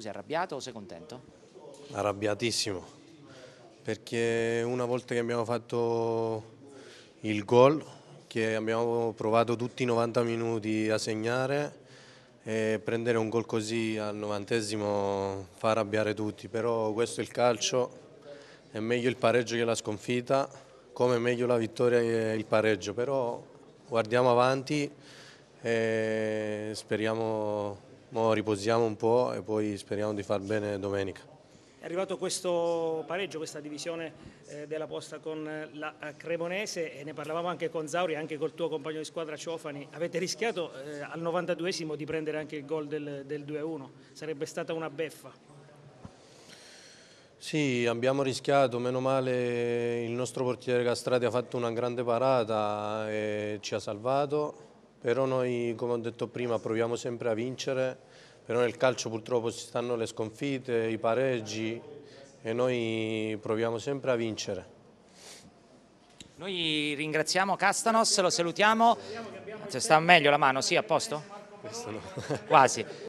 Tu sei arrabbiato o sei contento? Arrabbiatissimo, perché una volta che abbiamo fatto il gol, che abbiamo provato tutti i 90 minuti a segnare, e prendere un gol così al novantesimo fa arrabbiare tutti, però questo è il calcio, è meglio il pareggio che la sconfitta, come è meglio la vittoria che il pareggio, però guardiamo avanti e speriamo Mo riposiamo un po' e poi speriamo di far bene domenica. È arrivato questo pareggio, questa divisione eh, della posta con la eh, Cremonese e ne parlavamo anche con Zauri, anche col tuo compagno di squadra Ciofani. Avete rischiato eh, al 92esimo di prendere anche il gol del, del 2-1, sarebbe stata una beffa. Sì, abbiamo rischiato, meno male il nostro portiere Castrati ha fatto una grande parata e ci ha salvato però noi come ho detto prima proviamo sempre a vincere, però nel calcio purtroppo ci stanno le sconfitte, i pareggi e noi proviamo sempre a vincere. Noi ringraziamo Castanos, lo salutiamo, cioè, sta meglio la mano, sì a posto? No. Quasi.